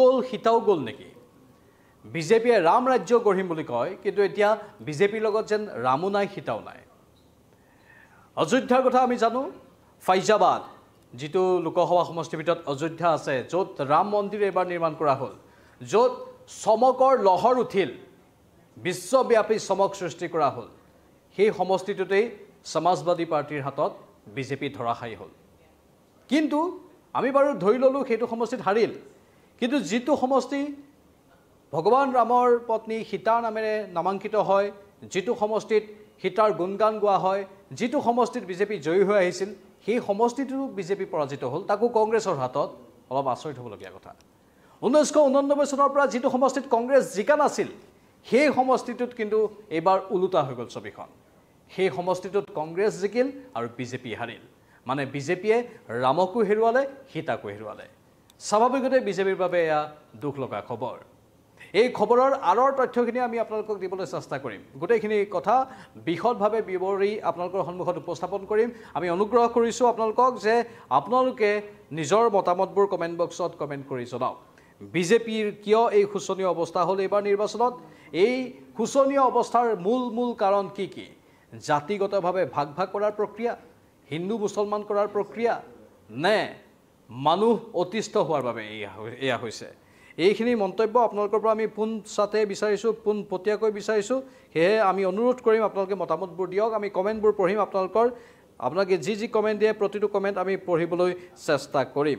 গ'ল সীতাও গ'ল নেকি বিজেপিয়ে ৰাম ৰাজ্য গঢ়িম বুলি কয় কিন্তু এতিয়া বিজেপিৰ লগত যেন ৰামো নাই সীতাও নাই অযোধ্যাৰ কথা আমি জানো ফাইজাবাদ যিটো লোকসভা সমষ্টিৰ ভিতৰত অযোধ্যা আছে য'ত ৰাম মন্দিৰ এইবাৰ নিৰ্মাণ কৰা হ'ল য'ত চমকৰ লহৰ উঠিল বিশ্বব্যাপী চমক সৃষ্টি কৰা হ'ল সেই সমষ্টিটোতেই সমাজবাদী পাৰ্টীৰ হাতত বিজেপি ধৰাশায়ী হ'ল কিন্তু আমি বাৰু ধৰি ল'লোঁ সেইটো সমষ্টিত হাৰিল কিন্তু যিটো সমষ্টি ভগৱান ৰামৰ পত্নী সীতাৰ নামেৰে নামাংকিত হয় যিটো সমষ্টিত সীতাৰ গুণগান গোৱা হয় যিটো সমষ্টিত বিজেপি জয়ী হৈ আহিছিল সেই সমষ্টিটো বিজেপি পৰাজিত হ'ল তাকো কংগ্ৰেছৰ হাতত অলপ আচৰিত হ'বলগীয়া কথা ঊনৈছশ ঊনানব্বৈ চনৰ পৰা যিটো সমষ্টিত কংগ্ৰেছ জিকা নাছিল সেই সমষ্টিটোত কিন্তু এইবাৰ ওলোটা হৈ গ'ল ছবিখন সেই সমষ্টিটোত কংগ্ৰেছ জিকিল আৰু বিজেপি হাৰিল মানে বিজেপিয়ে ৰামকো হেৰুৱালে সীতাকো হেৰুৱালে স্বাভাৱিকতে বিজেপিৰ বাবে এয়া দুখ লগা খবৰ এই খবৰৰ আঁৰৰ তথ্যখিনি আমি আপোনালোকক দিবলৈ চেষ্টা কৰিম গোটেইখিনি কথা বিশদভাৱে বিৱৰি আপোনালোকৰ সন্মুখত উপস্থাপন কৰিম আমি অনুগ্ৰহ কৰিছোঁ আপোনালোকক যে আপোনালোকে নিজৰ মতামতবোৰ কমেণ্ট বক্সত কমেণ্ট কৰি জনাওক বিজেপিৰ কিয় এই শোচনীয় অৱস্থা হ'ল এইবাৰ নিৰ্বাচনত এই শোচনীয় অৱস্থাৰ মূল মূল কাৰণ কি কি জাতিগতভাৱে ভাগ ভাগ কৰাৰ প্ৰক্ৰিয়া হিন্দু মুছলমান কৰাৰ প্ৰক্ৰিয়া নে মানুহ অতিষ্ঠ হোৱাৰ বাবে এয়া হৈছে এইখিনি মন্তব্য আপোনালোকৰ পৰা আমি পোন চাতে বিচাৰিছোঁ পোনপটীয়াকৈ বিচাৰিছোঁ সেয়েহে আমি অনুৰোধ কৰিম আপোনালোকে মতামতবোৰ দিয়ক আমি কমেণ্টবোৰ পঢ়িম আপোনালোকৰ আপোনালোকে যি যি কমেণ্ট দিয়ে প্ৰতিটো কমেণ্ট আমি পঢ়িবলৈ চেষ্টা কৰিম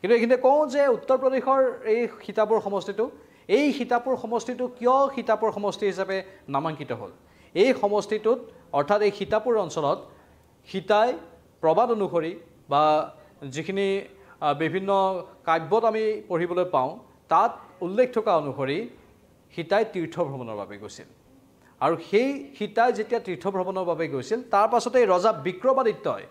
কিন্তু এইখিনিতে কওঁ যে উত্তৰ প্ৰদেশৰ এই সীতাপুৰ সমষ্টিটো এই সীতাপুৰ সমষ্টিটো কিয় সীতাপুৰ সমষ্টি হিচাপে নামাংকিত হ'ল এই সমষ্টিটোত অৰ্থাৎ এই সীতাপুৰ অঞ্চলত সীতাই প্ৰবাদ অনুসৰি বা যিখিনি বিভিন্ন কাব্যত আমি পঢ়িবলৈ পাওঁ তাত উল্লেখ থকা অনুসৰি সীতাই তীৰ্থ ভ্ৰমণৰ বাবে গৈছিল আৰু সেই সীতাই যেতিয়া তীৰ্থ ভ্ৰমণৰ বাবে গৈছিল তাৰ পাছতেই ৰজা বিক্ৰমাদিত্যই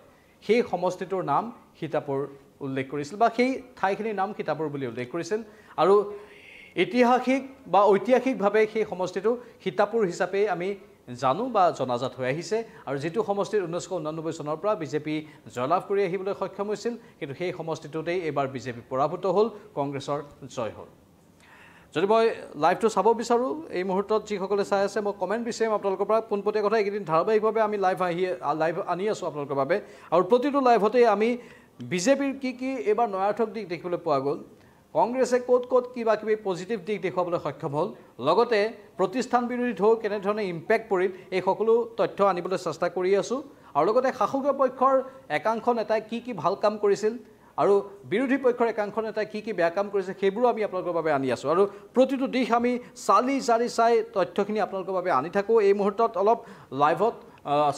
সেই সমষ্টিটোৰ নাম সীতাপুৰ উল্লেখ কৰিছিল বা সেই ঠাইখিনিৰ নাম সীতাপুৰ বুলি উল্লেখ কৰিছিল আৰু ঐতিহাসিক বা ঐতিহাসিকভাৱে সেই সমষ্টিটো সীতাপুৰ হিচাপেই আমি জানো বা জনাজাত হৈ আহিছে আৰু যিটো সমষ্টিত ঊনৈছশ ঊনানব্বৈ চনৰ পৰা বিজেপি জয়লাভ কৰি আহিবলৈ সক্ষম হৈছিল কিন্তু সেই সমষ্টিটোতেই এইবাৰ বিজেপি পৰাভূত হ'ল কংগ্ৰেছৰ জয় হ'ল যদি মই লাইভটো চাব বিচাৰোঁ এই মুহূৰ্তত যিসকলে চাই আছে মই কমেণ্ট বিচাৰিম আপোনালোকৰ পৰা পোনপটীয়া কথা এইকেইদিন ধাৰাবাহিকভাৱে আমি লাইভ আহি লাইভ আনি আছোঁ আপোনালোকৰ বাবে আৰু প্ৰতিটো লাইভতেই আমি বিজেপিৰ কি কি এইবাৰ নয়াৰ্থক দিশ দেখিবলৈ পোৱা গ'ল কংগ্ৰেছে ক'ত ক'ত কিবা কিবি পজিটিভ দিশ দেখুৱাবলৈ সক্ষম হ'ল লগতে প্ৰতিষ্ঠান বিৰোধী ঢৌ কেনেধৰণে ইম্পেক্ট পৰিল এই সকলো তথ্য আনিবলৈ চেষ্টা কৰি আছোঁ আৰু লগতে শাসকীয় পক্ষৰ একাংশ নেতাই কি কি ভাল কাম কৰিছিল আৰু বিৰোধী পক্ষৰ একাংশ নেতাই কি কি বেয়া কাম কৰিছে সেইবোৰো আমি আপোনালোকৰ বাবে আনি আছোঁ আৰু প্ৰতিটো দিশ আমি চালি জাৰি চাই তথ্যখিনি আপোনালোকৰ বাবে আনি থাকোঁ এই মুহূৰ্তত অলপ লাইভত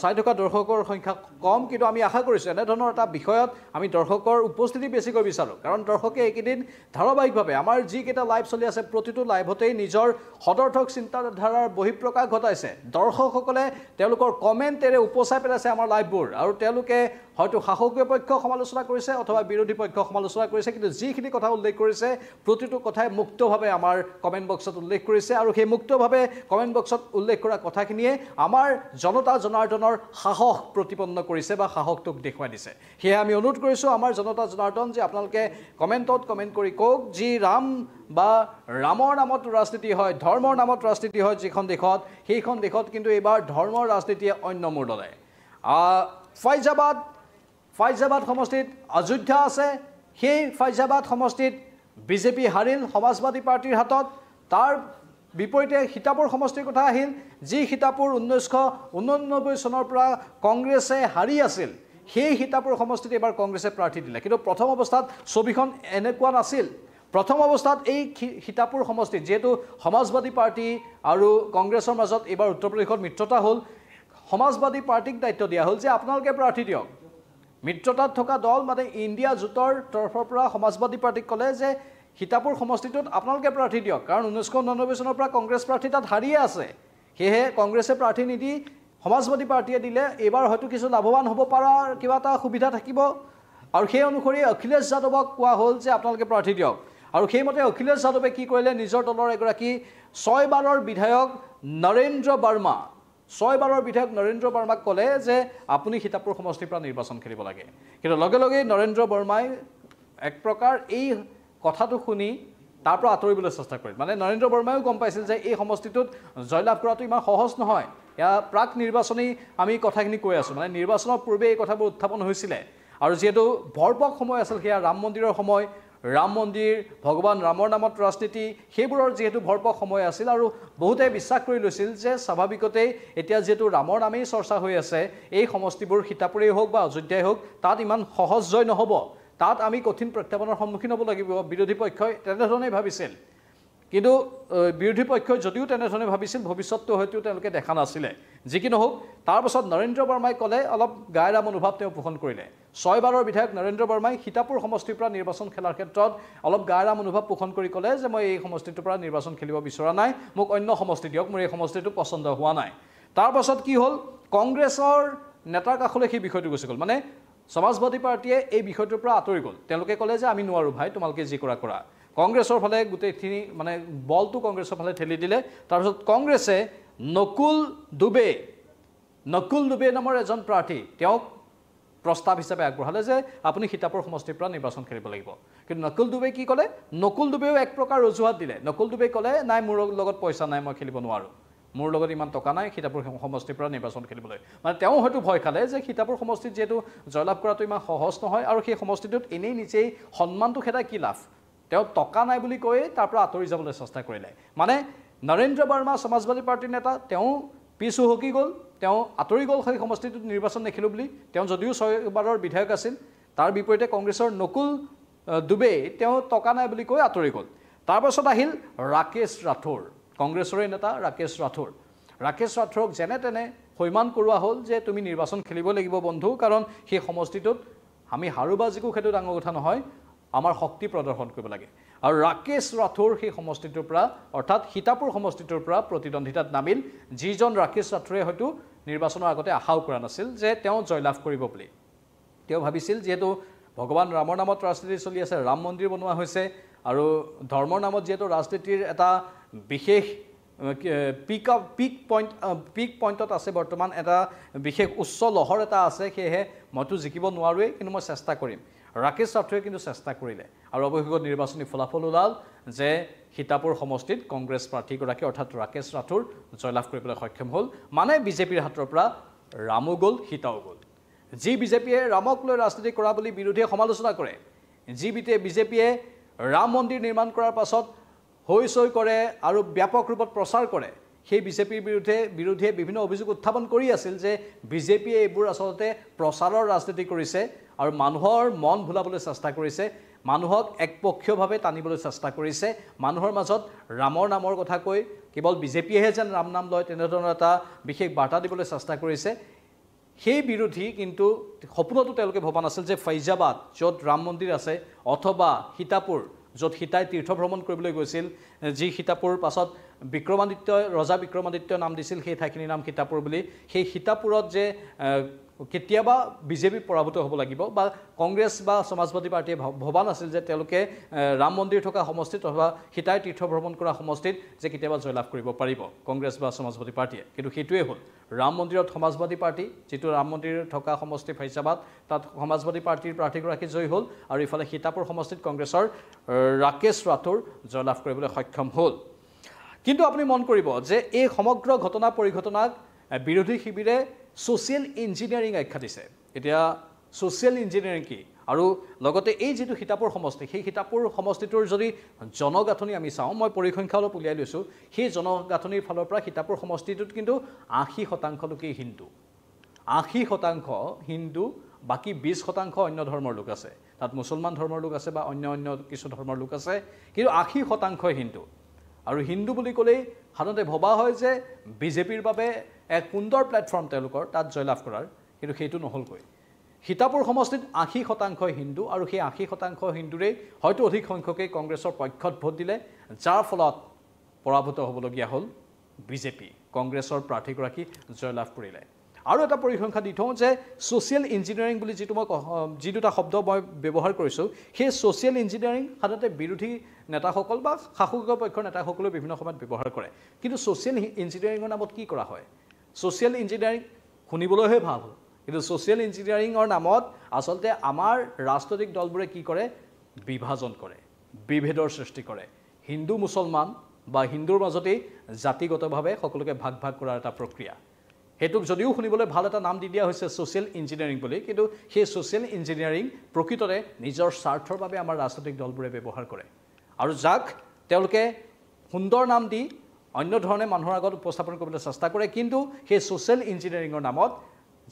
চাই থকা দৰ্শকৰ সংখ্যা কম কিন্তু আমি আশা কৰিছোঁ এনেধৰণৰ এটা বিষয়ত আমি দৰ্শকৰ উপস্থিতি বেছিকৈ বিচাৰোঁ কাৰণ দৰ্শকে এইকেইদিন ধাৰাবাহিকভাৱে আমাৰ যিকেইটা লাইভ চলি আছে প্ৰতিটো লাইভতেই নিজৰ সদৰ্থক চিন্তাধাৰাৰ বহিঃপ্ৰকাশ ঘটাইছে দৰ্শকসকলে তেওঁলোকৰ কমেণ্টেৰে উপচাই পেলাইছে আমাৰ লাইভবোৰ আৰু তেওঁলোকে হয়তো শাসকীয় পক্ষ সমালোচনা কৰিছে অথবা বিৰোধী পক্ষ সমালোচনা কৰিছে কিন্তু যিখিনি কথা উল্লেখ কৰিছে প্ৰতিটো কথাই মুক্তভাৱে আমাৰ কমেণ্ট বক্সত উল্লেখ কৰিছে আৰু সেই মুক্তভাৱে কমেণ্ট বক্সত উল্লেখ কৰা কথাখিনিয়ে আমাৰ জনতা জন জনাৰ্দনৰ সাহস প্ৰতিপন্ন কৰিছে বা সাহসটোক দেখুৱাই দিছে সেয়ে আমি অনুৰোধ কৰিছোঁ আমাৰ জনতা জনাৰ্দন যে আপোনালোকে কমেণ্টত কমেণ্ট কৰি কওক যি ৰাম বা ৰামৰ নামত ৰাজনীতি হয় ধৰ্মৰ নামত ৰাজনীতি হয় যিখন দেশত সেইখন দেশত কিন্তু এইবাৰ ধৰ্মৰ ৰাজনীতিয়ে অন্য মূৰ ল'লে ফাইজাবাদ ফাইজাবাদ সমষ্টিত অযোধ্যা আছে সেই ফাইজাবাদ সমষ্টিত বিজেপি হাৰিল সমাজবাদী পাৰ্টীৰ হাতত তাৰ বিপৰীতে সীতাপুৰ সমষ্টিৰ কথা আহিল যি সীতাপুৰ ঊনৈছশ ঊনানব্বৈ চনৰ পৰা কংগ্ৰেছে হাৰি আছিল সেই সীতাপুৰ সমষ্টিত এইবাৰ কংগ্ৰেছে প্ৰাৰ্থী দিলে কিন্তু প্ৰথম অৱস্থাত ছবিখন এনেকুৱা নাছিল প্ৰথম অৱস্থাত এই সীতাপুৰ সমষ্টিত যিহেতু সমাজবাদী পাৰ্টি আৰু কংগ্ৰেছৰ মাজত এইবাৰ উত্তৰ প্ৰদেশত মিত্ৰতা হ'ল সমাজবাদী পাৰ্টীক দায়িত্ব দিয়া হ'ল যে আপোনালোকে প্ৰাৰ্থী দিয়ক মিত্ৰতাত থকা দল মানে ইণ্ডিয়া জোটৰ তৰফৰ পৰা সমাজবাদী পাৰ্টীক ক'লে যে সীতাপুৰ সমষ্টিটোত আপোনালোকে প্ৰাৰ্থী দিয়ক কাৰণ ঊনৈছশ উনানব্বৈ চনৰ পৰা কংগ্ৰেছ প্ৰাৰ্থী তাত হাৰিয়ে আছে সেয়েহে কংগ্ৰেছে প্ৰাৰ্থী নিদি সমাজবাদী পাৰ্টীয়ে দিলে এইবাৰ হয়তো কিছু লাভৱান হ'ব পৰাৰ কিবা এটা সুবিধা থাকিব আৰু সেই অনুসৰি অখিলেশ যাদৱক কোৱা হ'ল যে আপোনালোকে প্ৰাৰ্থী দিয়ক আৰু সেইমতে অখিলেশ যাদৱে কি কৰিলে নিজৰ দলৰ এগৰাকী ছয়বাৰৰ বিধায়ক নৰেন্দ্ৰ বাৰ্মা ছয়বাৰৰ বিধায়ক নৰেন্দ্ৰ বাৰ্মাক ক'লে যে আপুনি সীতাপুৰ সমষ্টিৰ পৰা নিৰ্বাচন খেলিব লাগে কিন্তু লগে লগেই নৰেন্দ্ৰ বাৰ্মাই এক প্ৰকাৰ এই কথাটো শুনি তাৰ পৰা আঁতৰিবলৈ চেষ্টা কৰিল মানে নৰেন্দ্ৰ বৰ্মায়ো গম পাইছিল যে এই সমষ্টিটোত জয়লাভ কৰাটো ইমান সহজ নহয় এয়া প্ৰাক নিৰ্বাচনী আমি কথাখিনি কৈ আছোঁ মানে নিৰ্বাচনৰ পূৰ্বে এই কথাবোৰ উত্থাপন হৈছিলে আৰু যিহেতু ভৰপক সময় আছিল সেয়া ৰাম মন্দিৰৰ সময় ৰাম মন্দিৰ ভগৱান ৰামৰ নামত ৰাজনীতি সেইবোৰৰ যিহেতু ভৰপক সময় আছিল আৰু বহুতে বিশ্বাস কৰি লৈছিল যে স্বাভাৱিকতেই এতিয়া যিহেতু ৰামৰ নামেই চৰ্চা হৈ আছে এই সমষ্টিবোৰ সীতাপুৰেই হওক বা অযোধ্যাই হওক তাত ইমান সহজ জয় নহ'ব তাত আমি কঠিন প্ৰত্যাহ্বানৰ সন্মুখীন হ'ব লাগিব বিৰোধী পক্ষই তেনেধৰণেই ভাবিছিল কিন্তু বিৰোধী পক্ষই যদিও তেনেধৰণে ভাবিছিল ভৱিষ্যতটো হয়তো তেওঁলোকে দেখা নাছিলে যি কি নহওক তাৰপাছত নৰেন্দ্ৰ বৰ্মাই ক'লে অলপ গায়ৰা মনোভাৱ তেওঁ পোষণ কৰিলে ছয়বাৰৰ বিধায়ক নৰেন্দ্ৰ বৰ্মাই সীতাপুৰ সমষ্টিৰ পৰা নিৰ্বাচন খেলাৰ ক্ষেত্ৰত অলপ গায়ৰা মনোভাৱ পোষণ কৰি ক'লে যে মই এই সমষ্টিটোৰ পৰা নিৰ্বাচন খেলিব বিচৰা নাই মোক অন্য সমষ্টি দিয়ক মোৰ এই সমষ্টিটো পচন্দ হোৱা নাই তাৰপাছত কি হ'ল কংগ্ৰেছৰ নেতাৰ কাষলৈ সেই বিষয়টো গুচি গ'ল মানে সমাজবাদী পাৰ্টীয়ে এই বিষয়টোৰ পৰা আঁতৰি গ'ল তেওঁলোকে ক'লে যে আমি নোৱাৰোঁ ভাই তোমালোকে যি কৰা কৰা কংগ্ৰেছৰ ফালে গোটেইখিনি মানে বলটো কংগ্ৰেছৰ ফালে ঠেলি দিলে তাৰপিছত কংগ্ৰেছে নকুল ডুবে নকুল ডুবে নামৰ এজন প্ৰাৰ্থী তেওঁক প্ৰস্তাৱ হিচাপে আগবঢ়ালে যে আপুনি সীতাপুৰ সমষ্টিৰ পৰা নিৰ্বাচন খেলিব লাগিব কিন্তু নকুল ডুবে কি ক'লে নকুল ডুবেও এক প্ৰকাৰ ৰজুৱাত দিলে নকুল ডুবে ক'লে নাই মোৰ লগত পইচা নাই মই খেলিব নোৱাৰোঁ মোৰ লগত ইমান টকা নাই সীতাপুৰ সমষ্টিৰ পৰা নিৰ্বাচন খেলিবলৈ মানে তেওঁ হয়তো ভয় খালে যে সীতাপুৰ সমষ্টিত যিহেতু জয়লাভ কৰাটো ইমান সহজ নহয় আৰু সেই সমষ্টিটোত এনেই নিজেই সন্মানটো খেদাই কি লাভ তেওঁ টকা নাই বুলি কৈয়ে তাৰ পৰা আঁতৰি যাবলৈ চেষ্টা কৰিলে মানে নৰেন্দ্ৰ বাৰ্মা সমাজবাদী পাৰ্টীৰ নেতা তেওঁ পিছ উহকি গ'ল তেওঁ আঁতৰি গ'ল সেই সমষ্টিটোত নিৰ্বাচন নেখেলোঁ বুলি তেওঁ যদিও ছয়বাৰৰ বিধায়ক আছিল তাৰ বিপৰীতে কংগ্ৰেছৰ নকুল ডুবেই তেওঁ টকা নাই বুলি কৈ আঁতৰি গ'ল তাৰপাছত আহিল ৰাকেশ ৰাথোৰ কংগ্ৰেছৰে নেতা ৰাকেশ ৰাথোৰ ৰাকেশ ৰাথোৰক যেনে তেনে সৈমান কৰোৱা হ'ল যে তুমি নিৰ্বাচন খেলিব লাগিব বন্ধু কাৰণ সেই সমষ্টিটোত আমি হাৰো বা জিকো সেইটো ডাঙৰ কথা নহয় আমাৰ শক্তি প্ৰদৰ্শন কৰিব লাগে আৰু ৰাকেশ ৰাথোৰ সেই সমষ্টিটোৰ পৰা অৰ্থাৎ সীতাপুৰ সমষ্টিটোৰ পৰা প্ৰতিদ্বন্দ্বিতাত নামিল যিজন ৰাকেশ ৰাথোৰে হয়তো নিৰ্বাচনৰ আগতে আশাও কৰা নাছিল যে তেওঁ জয়লাভ কৰিব বুলি তেওঁ ভাবিছিল যিহেতু ভগৱান ৰামৰ নামত ৰাজনীতি চলি আছে ৰাম মন্দিৰ বনোৱা হৈছে আৰু ধৰ্মৰ নামত যিহেতু ৰাজনীতিৰ এটা বিশেষ পিক পিক পইণ্ট পিক পইণ্টত আছে বৰ্তমান এটা বিশেষ উচ্চ লহৰ এটা আছে সেয়েহে মইতো জিকিব নোৱাৰোৱেই কিন্তু মই চেষ্টা কৰিম ৰাকেশ ছাথুৱে কিন্তু চেষ্টা কৰিলে আৰু অৱশেষত নিৰ্বাচনী ফলাফল ওলাল যে সীতাপুৰ সমষ্টিত কংগ্ৰেছ প্ৰাৰ্থীগৰাকী অৰ্থাৎ ৰাকেশ ৰাথোৰ জয়লাভ কৰিবলৈ সক্ষম হ'ল মানে বিজেপিৰ হাতৰ পৰা ৰামো গ'ল সীতাও গ'ল যি বিজেপিয়ে ৰামক লৈ ৰাজনীতি কৰা বুলি বিৰোধীয়ে সমালোচনা কৰে যি বিজেপিয়ে ৰাম মন্দিৰ নিৰ্মাণ কৰাৰ পাছত হৈ চৈ কৰে আৰু ব্যাপক ৰূপত প্ৰচাৰ কৰে সেই বিজেপিৰ বিৰুদ্ধে বিৰোধীয়ে বিভিন্ন অভিযোগ উত্থাপন কৰি আছিল যে বিজেপিয়ে এইবোৰ আচলতে প্ৰচাৰৰ ৰাজনীতি কৰিছে আৰু মানুহৰ মন ভুলাবলৈ চেষ্টা কৰিছে মানুহক একপক্ষীয়ভাৱে টানিবলৈ চেষ্টা কৰিছে মানুহৰ মাজত ৰামৰ নামৰ কথা কৈ কেৱল বিজেপিয়েহে যেন ৰাম নাম লয় তেনেধৰণৰ এটা বিশেষ বাৰ্তা দিবলৈ চেষ্টা কৰিছে সেই বিৰোধী কিন্তু সপোনতো তেওঁলোকে ভবা নাছিল যে ফৈজাবাদ য'ত ৰাম মন্দিৰ আছে অথবা সীতাপুৰ য'ত সীতাই তীৰ্থ ভ্ৰমণ কৰিবলৈ গৈছিল যি সীতাপুৰ পাছত বিক্ৰমাদিত্যই ৰজা বিক্ৰমাদিত্য নাম দিছিল সেই ঠাইখিনিৰ নাম সীতাপুৰ বুলি সেই সীতাপুৰত যে কেতিয়াবা বিজেপি পৰাভূত হ'ব লাগিব বা কংগ্ৰেছ বা সমাজবাদী পাৰ্টীয়ে ভবা নাছিল যে তেওঁলোকে ৰাম মন্দিৰ থকা সমষ্টিত অথবা সীতাই তীৰ্থ ভ্ৰমণ কৰা সমষ্টিত যে কেতিয়াবা জয়লাভ কৰিব পাৰিব কংগ্ৰেছ বা সমাজবাদী পাৰ্টীয়ে কিন্তু সেইটোৱে হ'ল ৰাম মন্দিৰত সমাজবাদী পাৰ্টী যিটো ৰাম মন্দিৰ থকা সমষ্টি ফাইজাবাদ তাত সমাজবাদী পাৰ্টীৰ প্ৰাৰ্থীগৰাকী জয়ী হ'ল আৰু ইফালে সীতাপুৰ সমষ্টিত কংগ্ৰেছৰ ৰাকেশ ৰাথোৰ জয়লাভ কৰিবলৈ সক্ষম হ'ল কিন্তু আপুনি মন কৰিব যে এই সমগ্ৰ ঘটনা পৰিঘটনাক বিৰোধী শিবিৰে ছ'চিয়েল ইঞ্জিনিয়াৰিং আখ্যা দিছে এতিয়া ছ'চিয়েল ইঞ্জিনিয়াৰিং কি আৰু লগতে এই যিটো সীতাপুৰ সমষ্টি সেই সীতাপুৰ সমষ্টিটোৰ যদি জনগাঁথনি আমি চাওঁ মই পৰিসংখ্যা অলপ উলিয়াই লৈছোঁ সেই জনগাঁথনিৰ ফালৰ পৰা সীতাপুৰ সমষ্টিটোত কিন্তু আশী শতাংশ লোকেই হিন্দু আশী শতাংশ হিন্দু বাকী বিছ শতাংশ অন্য ধৰ্মৰ লোক আছে তাত মুছলমান ধৰ্মৰ লোক আছে বা অন্য অন্য কিছু ধৰ্মৰ লোক আছে কিন্তু আশী শতাংশই হিন্দু আৰু হিন্দু বুলি ক'লেই সাধাৰণতে ভবা হয় যে বিজেপিৰ বাবে এক সুন্দৰ প্লেটফৰ্ম তেওঁলোকৰ তাত জয়লাভ কৰাৰ কিন্তু সেইটো নহ'লগৈ সীতাপুৰ সমষ্টিত আশী শতাংশ হিন্দু আৰু সেই আশী শতাংশ হিন্দুৰেই হয়তো অধিক সংখ্যকেই কংগ্ৰেছৰ পক্ষত ভোট দিলে যাৰ ফলত পৰাভূত হ'বলগীয়া হ'ল বিজেপি কংগ্ৰেছৰ প্ৰাৰ্থীগৰাকী জয়লাভ কৰিলে আৰু এটা পৰিসংখ্যা দি থওঁ যে ছ'চিয়েল ইঞ্জিনিয়াৰিং বুলি যিটো মই যি দুটা শব্দ মই ব্যৱহাৰ কৰিছোঁ সেই ছ'চিয়েল ইঞ্জিনিয়াৰিং সাধাৰণতে বিৰোধী নেতাসকল বা শাসকীয় পক্ষৰ নেতাসকলেও বিভিন্ন সময়ত ব্যৱহাৰ কৰে কিন্তু ছ'চিয়েল ইঞ্জিনিয়াৰিঙৰ নামত কি কৰা হয় ছ'চিয়েল ইঞ্জিনিয়াৰিং শুনিবলৈহে ভাল হ'ল কিন্তু ছ'চিয়েল ইঞ্জিনিয়াৰিঙৰ নামত আচলতে আমাৰ ৰাজনৈতিক দলবোৰে কি কৰে বিভাজন কৰে বিভেদৰ সৃষ্টি কৰে হিন্দু মুছলমান বা হিন্দুৰ মাজতেই জাতিগতভাৱে সকলোকে ভাগ ভাগ কৰাৰ এটা প্ৰক্ৰিয়া সেইটোক যদিও শুনিবলৈ ভাল এটা নাম দি দিয়া হৈছে ছ'চিয়েল ইঞ্জিনিয়াৰিং বুলি কিন্তু সেই ছ'চিয়েল ইঞ্জিনিয়াৰিং প্ৰকৃততে নিজৰ স্বাৰ্থৰ বাবে আমাৰ ৰাজনৈতিক দলবোৰে ব্যৱহাৰ কৰে আৰু যাক তেওঁলোকে সুন্দৰ নাম দি অন্য ধৰণে মানুহৰ আগত উপস্থাপন কৰিবলৈ চেষ্টা কৰে কিন্তু সেই ছ'চিয়েল ইঞ্জিনিয়াৰিঙৰ নামত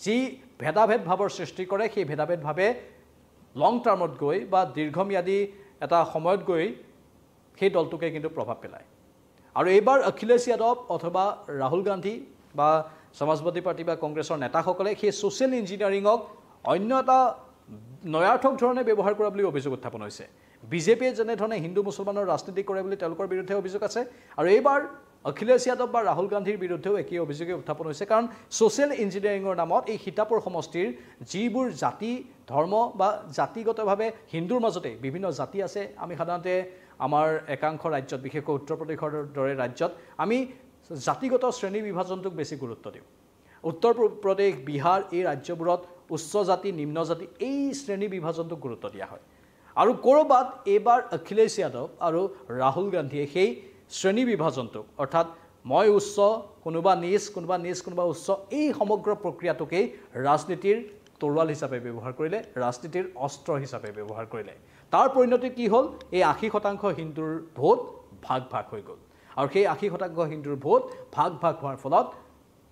যি ভেদাভেদ ভাৱৰ সৃষ্টি কৰে সেই ভেদাভেদভাৱে লং টাৰ্মত গৈ বা দীৰ্ঘম্যাদী এটা সময়ত গৈ সেই দলটোকে কিন্তু প্ৰভাৱ পেলায় আৰু এইবাৰ অখিলেশ যাদৱ অথবা ৰাহুল গান্ধী বা সমাজবাদী পাৰ্টি বা কংগ্ৰেছৰ নেতাসকলে সেই ছ'চিয়েল ইঞ্জিনিয়াৰিঙক অন্য এটা নয়াৰ্থক ধৰণে ব্যৱহাৰ কৰা বুলি অভিযোগ উত্থাপন হৈছে বিজেপিয়ে যেনেধৰণে হিন্দু মুছলমানৰ ৰাজনীতি কৰে বুলি তেওঁলোকৰ বিৰুদ্ধে অভিযোগ আছে আৰু এইবাৰ অখিলেশ যাদৱ বা ৰাহুল গান্ধীৰ বিৰুদ্ধেও একেই অভিযোগে উত্থাপন হৈছে কাৰণ ছ'চিয়েল ইঞ্জিনিয়াৰিঙৰ নামত এই সীতাপুৰ সমষ্টিৰ যিবোৰ জাতি ধৰ্ম বা জাতিগতভাৱে হিন্দুৰ মাজতে বিভিন্ন জাতি আছে আমি সাধাৰণতে আমাৰ একাংশ ৰাজ্যত বিশেষকৈ উত্তৰ প্ৰদেশৰ দৰে ৰাজ্যত আমি জাতিগত শ্ৰেণী বিভাজনটোক বেছি গুৰুত্ব দিওঁ উত্তৰ প্ৰদেশ বিহাৰ এই ৰাজ্যবোৰত উচ্চ জাতি নিম্ন জাতি এই শ্ৰেণী বিভাজনটোক গুৰুত্ব দিয়া হয় আৰু ক'ৰবাত এইবাৰ অখিলেশ যাদৱ আৰু ৰাহুল গান্ধীয়ে সেই শ্ৰেণী বিভাজনটো অৰ্থাৎ মই উচ্চ কোনোবা নিজ কোনোবা নিজ কোনোবা উচ্চ এই সমগ্ৰ প্ৰক্ৰিয়াটোকেই ৰাজনীতিৰ তৰোৱাল হিচাপে ব্যৱহাৰ কৰিলে ৰাজনীতিৰ অস্ত্ৰ হিচাপে ব্যৱহাৰ কৰিলে তাৰ পৰিণতি কি হ'ল এই আশী শতাংশ হিন্দুৰ ভোট ভাগ ভাগ হৈ গ'ল আৰু সেই আশী শতাংশ হিন্দুৰ ভোট ভাগ ভাগ হোৱাৰ ফলত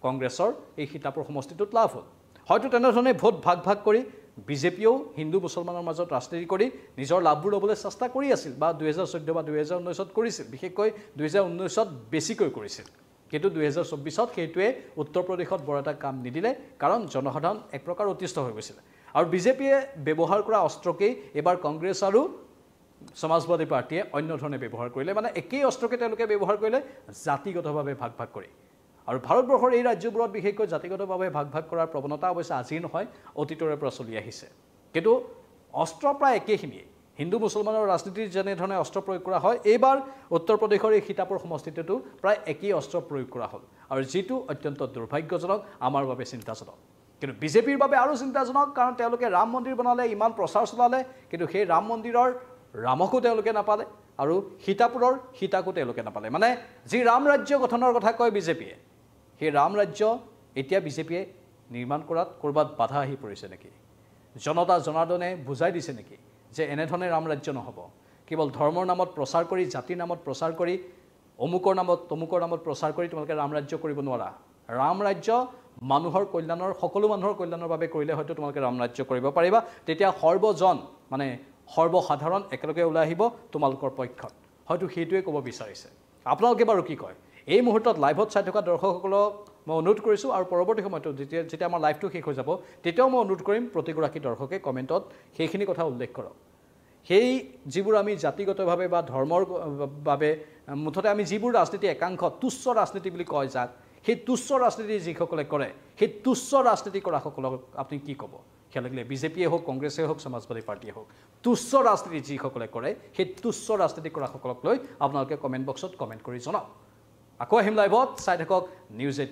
কংগ্ৰেছৰ এই সীতাপুৰ সমষ্টিটোত লাভ হ'ল হয়তো তেনেধৰণে ভোট ভাগ ভাগ কৰি বিজেপিয়েও হিন্দু মুছলমানৰ মাজত ৰাজনীতি কৰি নিজৰ লাভবোৰ ল'বলৈ চেষ্টা কৰি আছিল বা দুহেজাৰ চৈধ্য বা দুহেজাৰ ঊনৈছত কৰিছিল বিশেষকৈ দুহেজাৰ ঊনৈছত বেছিকৈ কৰিছিল কিন্তু দুহেজাৰ চৌব্বিছত সেইটোৱে উত্তৰ প্ৰদেশত বৰ এটা কাম নিদিলে কাৰণ জনসাধাৰণ এক প্ৰকাৰ অতিষ্ঠ হৈ গৈছিলে আৰু বিজেপিয়ে ব্যৱহাৰ কৰা অস্ত্ৰকেই এইবাৰ কংগ্ৰেছ আৰু সমাজবাদী পাৰ্টীয়ে অন্য ধৰণে ব্যৱহাৰ কৰিলে মানে একেই অস্ত্ৰকে তেওঁলোকে ব্যৱহাৰ কৰিলে জাতিগতভাৱে ভাগ ভাগ কৰি আৰু ভাৰতবৰ্ষৰ এই ৰাজ্যবোৰত বিশেষকৈ জাতিগতভাৱে ভাগ ভাগ কৰাৰ প্ৰৱণতা অৱশ্যে আজি নহয় অতীতৰে পৰা চলি আহিছে কিন্তু অস্ত্ৰ প্ৰায় একেখিনিয়ে হিন্দু মুছলমানৰ ৰাজনীতিত যেনেধৰণে অস্ত্ৰ প্ৰয়োগ কৰা হয় এইবাৰ উত্তৰ প্ৰদেশৰ এই সীতাপুৰ সমষ্টিটোতো প্ৰায় একেই অস্ত্ৰ প্ৰয়োগ কৰা হ'ল আৰু যিটো অত্যন্ত দুৰ্ভাগ্যজনক আমাৰ বাবে চিন্তাজনক কিন্তু বিজেপিৰ বাবে আৰু চিন্তাজনক কাৰণ তেওঁলোকে ৰাম মন্দিৰ বনালে ইমান প্ৰচাৰ চলালে কিন্তু সেই ৰাম মন্দিৰৰ ৰামকো তেওঁলোকে নাপালে আৰু সীতাপুৰৰ সীতাকো তেওঁলোকে নাপালে মানে যি ৰাম ৰাজ্য গঠনৰ কথা কয় বিজেপিয়ে সেই ৰাম ৰাজ্য এতিয়া বিজেপিয়ে নিৰ্মাণ কৰাত ক'ৰবাত বাধা আহি পৰিছে নেকি জনতা জনাৰ্দনে বুজাই দিছে নেকি যে এনেধৰণে ৰাম ৰাজ্য নহ'ব কেৱল ধৰ্মৰ নামত প্ৰচাৰ কৰি জাতিৰ নামত প্ৰচাৰ কৰি অমুকৰ নামত তমুকৰ নামত প্ৰচাৰ কৰি তোমালোকে ৰাম ৰাজ্য কৰিব নোৱাৰা ৰাম ৰাজ্য মানুহৰ কল্যাণৰ সকলো মানুহৰ কল্যাণৰ বাবে কৰিলে হয়তো তোমালোকে ৰাম ৰাজ্য কৰিব পাৰিবা তেতিয়া সৰ্বজন মানে সৰ্বসাধাৰণ একেলগে ওলাই আহিব তোমালোকৰ পক্ষত হয়তো সেইটোৱে ক'ব বিচাৰিছে আপোনালোকে বাৰু কি কয় এই মুহূৰ্তত লাইভত চাই থকা দৰ্শকসকলক মই অনুৰোধ কৰিছোঁ আৰু পৰৱৰ্তী সময়তো যেতিয়া যেতিয়া আমাৰ লাইভটো শেষ হৈ যাব তেতিয়াও মই অনুৰোধ কৰিম প্ৰতিগৰাকী দৰ্শকে কমেণ্টত সেইখিনি কথা উল্লেখ কৰক সেই যিবোৰ আমি জাতিগতভাৱে বা ধৰ্মৰ বাবে মুঠতে আমি যিবোৰ ৰাজনীতি একাংশ তুচ্ছ ৰাজনীতি বুলি কয় যাক সেই তুচ্ছ ৰাজনীতি যিসকলে কৰে সেই তুচ্ছ ৰাজনীতি কৰাসকলক আপুনি কি ক'ব খেল লাগিলে বিজেপিয়ে হওক কংগ্ৰেছেই হওক সমাজবাদী পাৰ্টীয়ে হওক তুচ্ছ ৰাজনীতি যিসকলে কৰে সেই তুচ্ছ ৰাজনীতি কৰাসকলক লৈ আপোনালোকে কমেণ্ট বক্সত কমেণ্ট কৰি জনাওক আকৌ আহিম লাইভত চাই থাকক নিউজ এইটিন